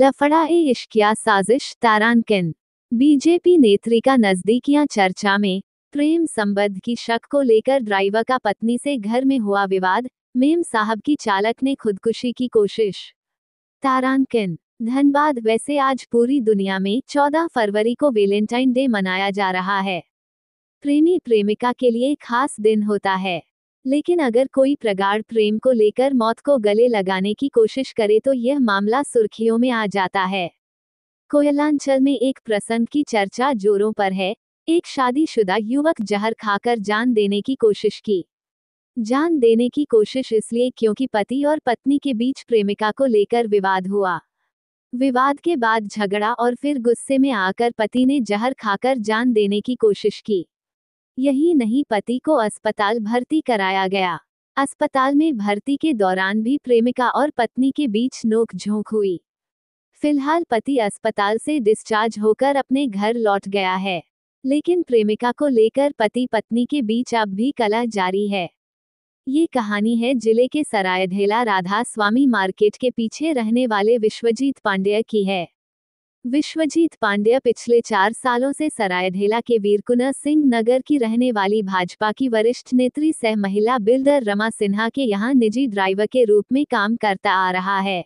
लफड़ा ए इश्किया साजिश तारानकिन बीजेपी नेत्री का नजदीकियां चर्चा में प्रेम संबंध की शक को लेकर ड्राइवर का पत्नी से घर में हुआ विवाद मेम साहब की चालक ने खुदकुशी की कोशिश तारानकिन धनबाद वैसे आज पूरी दुनिया में 14 फरवरी को वेलेंटाइन डे मनाया जा रहा है प्रेमी प्रेमिका के लिए खास दिन होता है लेकिन अगर कोई प्रगाढ़ प्रेम को लेकर मौत को गले लगाने की कोशिश करे तो यह मामला सुर्खियों में आ जाता है कोयलांचल में एक प्रसंग की चर्चा जोरों पर है एक शादीशुदा युवक जहर खाकर जान देने की कोशिश की जान देने की कोशिश इसलिए क्योंकि पति और पत्नी के बीच प्रेमिका को लेकर विवाद हुआ विवाद के बाद झगड़ा और फिर गुस्से में आकर पति ने जहर खाकर जान देने की कोशिश की यही नहीं पति को अस्पताल भर्ती कराया गया अस्पताल में भर्ती के दौरान भी प्रेमिका और पत्नी के बीच नोक झोंक हुई फिलहाल पति अस्पताल से डिस्चार्ज होकर अपने घर लौट गया है लेकिन प्रेमिका को लेकर पति पत्नी के बीच अब भी कला जारी है ये कहानी है जिले के सरायधेला राधा स्वामी मार्केट के पीछे रहने वाले विश्वजीत पांडेय की है विश्वजीत पांड्य पिछले चार सालों से सरायढेला के वीरकुना सिंह नगर की रहने वाली भाजपा की वरिष्ठ नेत्री सह महिला बिल्डर रमा सिन्हा के यहाँ निजी ड्राइवर के रूप में काम करता आ रहा है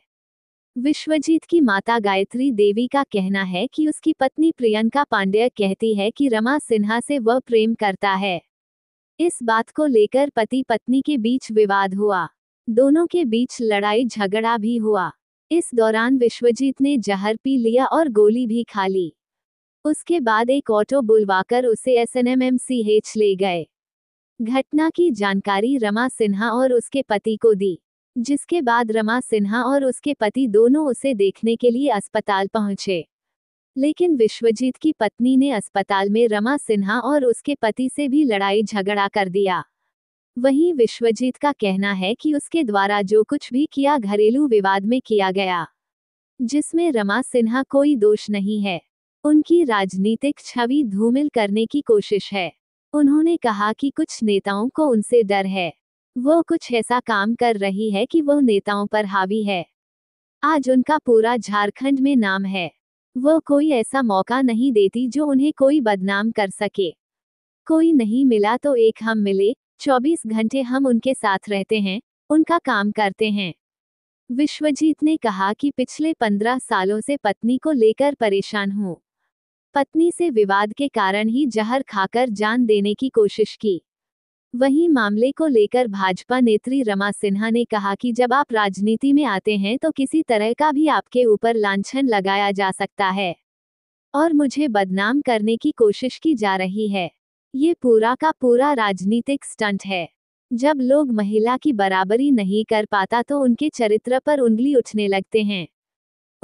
विश्वजीत की माता गायत्री देवी का कहना है कि उसकी पत्नी प्रियंका पांड्या कहती है कि रमा सिन्हा से वह प्रेम करता है इस बात को लेकर पति पत्नी के बीच विवाद हुआ दोनों के बीच लड़ाई झगड़ा भी हुआ इस दौरान विश्वजीत ने जहर पी लिया और गोली भी खा ली उसके बाद एक ऑटो बुलवाकर उसे S N M M C H ले गए घटना की जानकारी रमा सिन्हा और उसके पति को दी जिसके बाद रमा सिन्हा और उसके पति दोनों उसे देखने के लिए अस्पताल पहुंचे लेकिन विश्वजीत की पत्नी ने अस्पताल में रमा सिन्हा और उसके पति से भी लड़ाई झगड़ा कर दिया वहीं विश्वजीत का कहना है कि उसके द्वारा जो कुछ भी किया घरेलू विवाद में किया गया जिसमें रमा सिन्हा कोई दोष नहीं है उनकी राजनीतिक छवि धूमिल करने की कोशिश है उन्होंने कहा कि कुछ नेताओं को उनसे डर है वो कुछ ऐसा काम कर रही है कि वो नेताओं पर हावी है आज उनका पूरा झारखंड में नाम है वो कोई ऐसा मौका नहीं देती जो उन्हें कोई बदनाम कर सके कोई नहीं मिला तो एक हम मिले चौबीस घंटे हम उनके साथ रहते हैं उनका काम करते हैं विश्वजीत ने कहा कि पिछले पंद्रह सालों से पत्नी को लेकर परेशान हूँ पत्नी से विवाद के कारण ही जहर खाकर जान देने की कोशिश की वहीं मामले को लेकर भाजपा नेत्री रमा सिन्हा ने कहा कि जब आप राजनीति में आते हैं तो किसी तरह का भी आपके ऊपर लांछन लगाया जा सकता है और मुझे बदनाम करने की कोशिश की जा रही है ये पूरा का पूरा राजनीतिक स्टंट है जब लोग महिला की बराबरी नहीं कर पाता तो उनके चरित्र पर उंगली उठने लगते हैं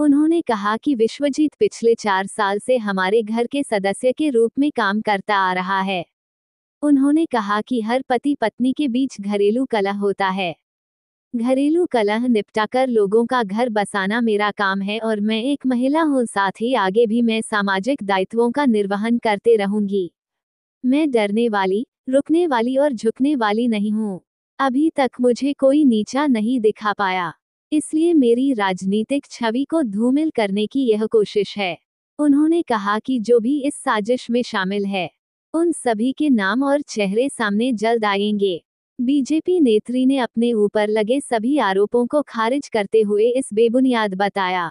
उन्होंने कहा कि विश्वजीत पिछले चार साल से हमारे घर के सदस्य के रूप में काम करता आ रहा है उन्होंने कहा कि हर पति पत्नी के बीच घरेलू कलह होता है घरेलू कलह निपटाकर लोगों का घर बसाना मेरा काम है और मैं एक महिला हूँ साथ ही आगे भी मैं सामाजिक दायित्वों का निर्वहन करते रहूंगी मैं डरने वाली रुकने वाली और झुकने वाली नहीं हूँ अभी तक मुझे कोई नीचा नहीं दिखा पाया इसलिए मेरी राजनीतिक छवि को धूमिल करने की यह कोशिश है उन्होंने कहा कि जो भी इस साजिश में शामिल है उन सभी के नाम और चेहरे सामने जल्द आएंगे बीजेपी नेत्री ने अपने ऊपर लगे सभी आरोपों को खारिज करते हुए इस बेबुनियाद बताया